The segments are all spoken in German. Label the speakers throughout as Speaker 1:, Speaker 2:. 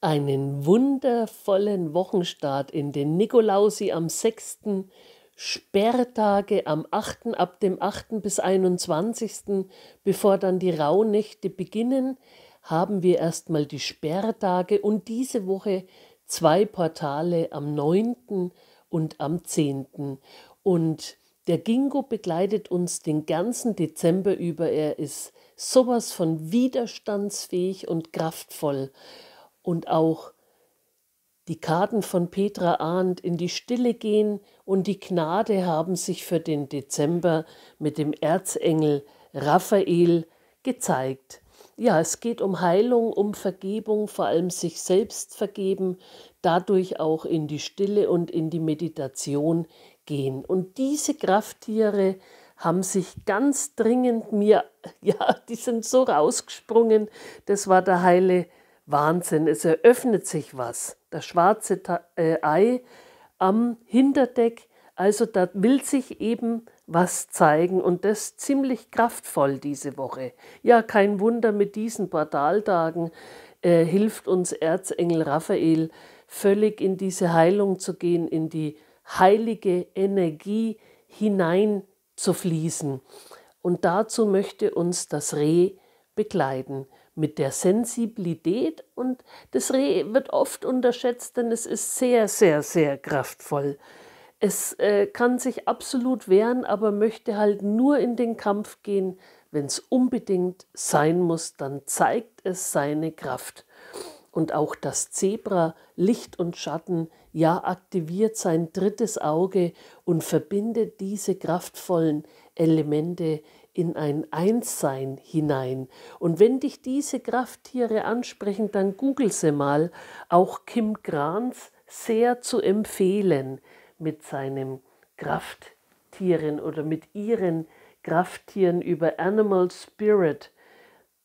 Speaker 1: einen wundervollen Wochenstart in den Nikolausi am 6. Sperrtage am 8. ab dem 8. bis 21. bevor dann die Rauhnächte beginnen, haben wir erstmal die Sperrtage und diese Woche zwei Portale am 9. und am 10. Und der Gingo begleitet uns den ganzen Dezember über. Er ist sowas von widerstandsfähig und kraftvoll und auch die Karten von Petra Arndt in die Stille gehen und die Gnade haben sich für den Dezember mit dem Erzengel Raphael gezeigt. Ja, es geht um Heilung, um Vergebung, vor allem sich selbst vergeben, dadurch auch in die Stille und in die Meditation gehen. Und diese Krafttiere haben sich ganz dringend mir, ja, die sind so rausgesprungen, das war der heile Wahnsinn, es eröffnet sich was. Das schwarze äh, Ei am Hinterdeck, also da will sich eben was zeigen und das ziemlich kraftvoll diese Woche. Ja, kein Wunder, mit diesen Portaltagen äh, hilft uns Erzengel Raphael völlig in diese Heilung zu gehen, in die heilige Energie hineinzufließen. Und dazu möchte uns das Reh begleiten mit der Sensibilität und das Reh wird oft unterschätzt, denn es ist sehr, sehr, sehr kraftvoll. Es äh, kann sich absolut wehren, aber möchte halt nur in den Kampf gehen, wenn es unbedingt sein muss, dann zeigt es seine Kraft. Und auch das Zebra Licht und Schatten, ja, aktiviert sein drittes Auge und verbindet diese kraftvollen Elemente in ein Einssein hinein. Und wenn dich diese Krafttiere ansprechen, dann google sie mal. Auch Kim Kranz sehr zu empfehlen mit seinen Krafttieren oder mit ihren Krafttieren über Animal Spirit,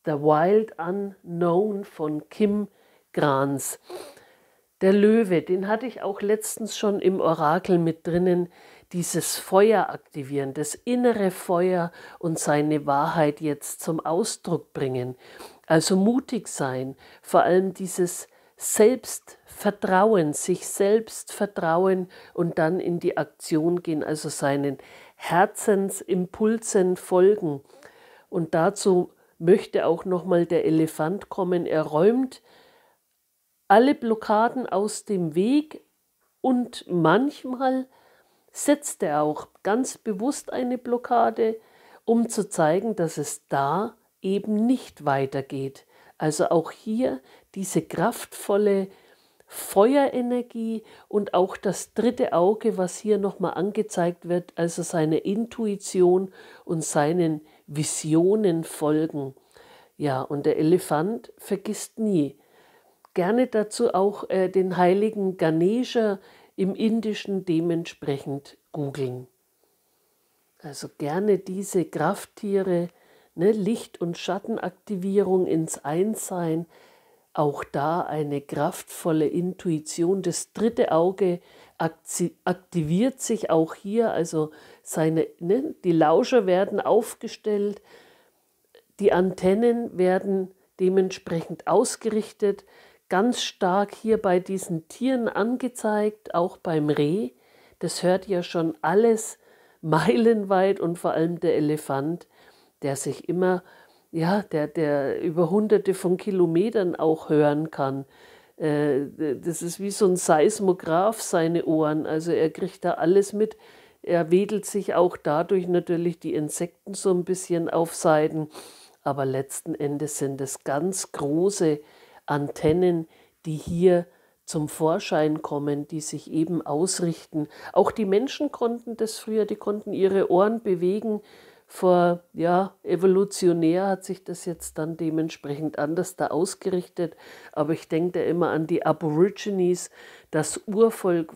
Speaker 1: The Wild Unknown von Kim Kranz. Der Löwe, den hatte ich auch letztens schon im Orakel mit drinnen dieses Feuer aktivieren, das innere Feuer und seine Wahrheit jetzt zum Ausdruck bringen. Also mutig sein, vor allem dieses Selbstvertrauen, sich selbst vertrauen und dann in die Aktion gehen, also seinen Herzensimpulsen folgen. Und dazu möchte auch nochmal der Elefant kommen. Er räumt alle Blockaden aus dem Weg und manchmal setzt er auch ganz bewusst eine Blockade, um zu zeigen, dass es da eben nicht weitergeht. Also auch hier diese kraftvolle Feuerenergie und auch das dritte Auge, was hier nochmal angezeigt wird, also seine Intuition und seinen Visionen folgen. Ja, und der Elefant vergisst nie. Gerne dazu auch äh, den heiligen Ganesha, im Indischen dementsprechend googeln. Also gerne diese Krafttiere, ne, Licht- und Schattenaktivierung ins Einssein, auch da eine kraftvolle Intuition. Das dritte Auge aktiviert sich auch hier, also seine, ne, die Lauscher werden aufgestellt, die Antennen werden dementsprechend ausgerichtet, ganz stark hier bei diesen Tieren angezeigt, auch beim Reh. Das hört ja schon alles meilenweit und vor allem der Elefant, der sich immer, ja, der, der über hunderte von Kilometern auch hören kann. Äh, das ist wie so ein Seismograph, seine Ohren. Also er kriegt da alles mit. Er wedelt sich auch dadurch natürlich die Insekten so ein bisschen auf Seiten. Aber letzten Endes sind es ganz große Antennen, die hier zum Vorschein kommen, die sich eben ausrichten. Auch die Menschen konnten das früher, die konnten ihre Ohren bewegen. Vor, ja, evolutionär hat sich das jetzt dann dementsprechend anders da ausgerichtet. Aber ich denke da immer an die Aborigines, das Urvolk,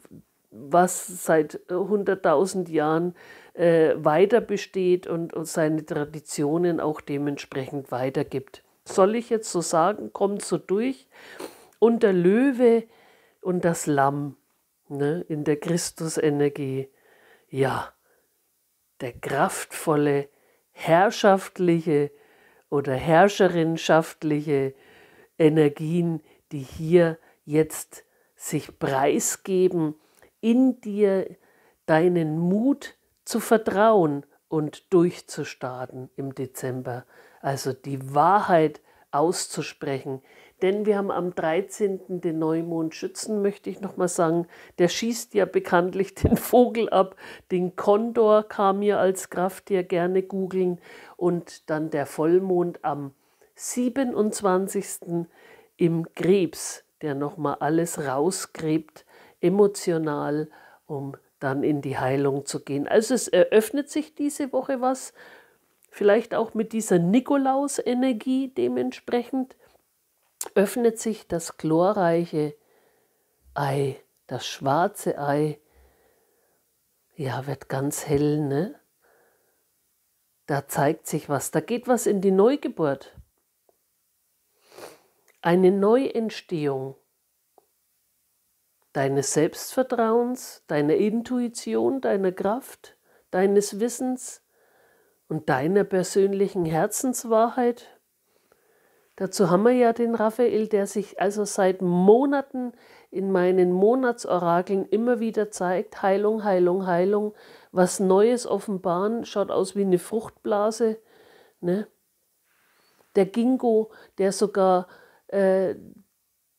Speaker 1: was seit 100.000 Jahren äh, weiter besteht und, und seine Traditionen auch dementsprechend weitergibt soll ich jetzt so sagen, kommt so durch. Und der Löwe und das Lamm ne, in der Christusenergie, ja, der kraftvolle, herrschaftliche oder herrscherinschaftliche Energien, die hier jetzt sich preisgeben, in dir deinen Mut zu vertrauen und durchzustarten im Dezember also die Wahrheit auszusprechen. Denn wir haben am 13. den Neumond Schützen, möchte ich nochmal sagen. Der schießt ja bekanntlich den Vogel ab. Den Kondor kam mir als Kraft Krafttier gerne googeln. Und dann der Vollmond am 27. im Krebs, der nochmal alles rausgräbt, emotional, um dann in die Heilung zu gehen. Also es eröffnet sich diese Woche was vielleicht auch mit dieser Nikolaus-Energie dementsprechend, öffnet sich das glorreiche Ei, das schwarze Ei, ja, wird ganz hell, ne? Da zeigt sich was, da geht was in die Neugeburt. Eine Neuentstehung deines Selbstvertrauens, deiner Intuition, deiner Kraft, deines Wissens, und deiner persönlichen Herzenswahrheit? Dazu haben wir ja den Raphael, der sich also seit Monaten in meinen Monatsorakeln immer wieder zeigt, Heilung, Heilung, Heilung, was Neues offenbaren, schaut aus wie eine Fruchtblase. Ne? Der Gingo, der sogar äh,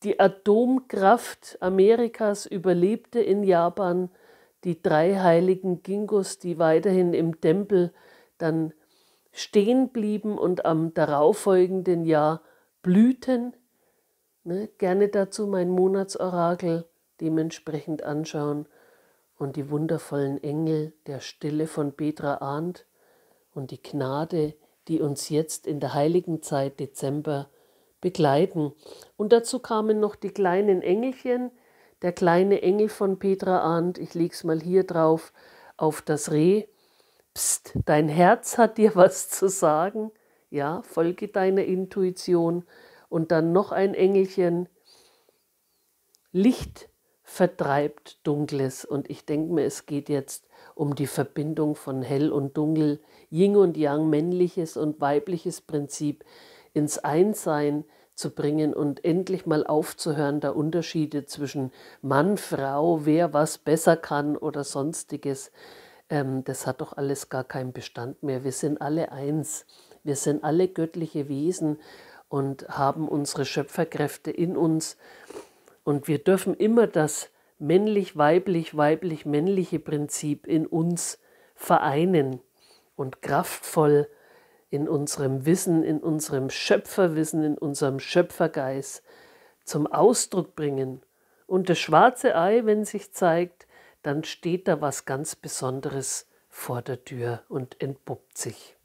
Speaker 1: die Atomkraft Amerikas überlebte in Japan, die drei heiligen Gingos, die weiterhin im Tempel äh, dann stehen blieben und am darauffolgenden Jahr blühten. Ne, gerne dazu mein Monatsorakel dementsprechend anschauen und die wundervollen Engel der Stille von Petra ahnt und die Gnade, die uns jetzt in der heiligen Zeit Dezember begleiten. Und dazu kamen noch die kleinen Engelchen, der kleine Engel von Petra ahnt, ich leg's mal hier drauf, auf das Reh Psst, dein Herz hat dir was zu sagen. Ja, folge deiner Intuition. Und dann noch ein Engelchen. Licht vertreibt Dunkles. Und ich denke mir, es geht jetzt um die Verbindung von Hell und Dunkel, Yin und Yang, männliches und weibliches Prinzip ins Einssein zu bringen und endlich mal aufzuhören, da Unterschiede zwischen Mann, Frau, wer was besser kann oder sonstiges ähm, das hat doch alles gar keinen Bestand mehr. Wir sind alle eins. Wir sind alle göttliche Wesen und haben unsere Schöpferkräfte in uns. Und wir dürfen immer das männlich-weiblich, weiblich-männliche Prinzip in uns vereinen und kraftvoll in unserem Wissen, in unserem Schöpferwissen, in unserem Schöpfergeist zum Ausdruck bringen. Und das schwarze Ei, wenn sich zeigt, dann steht da was ganz Besonderes vor der Tür und entpuppt sich.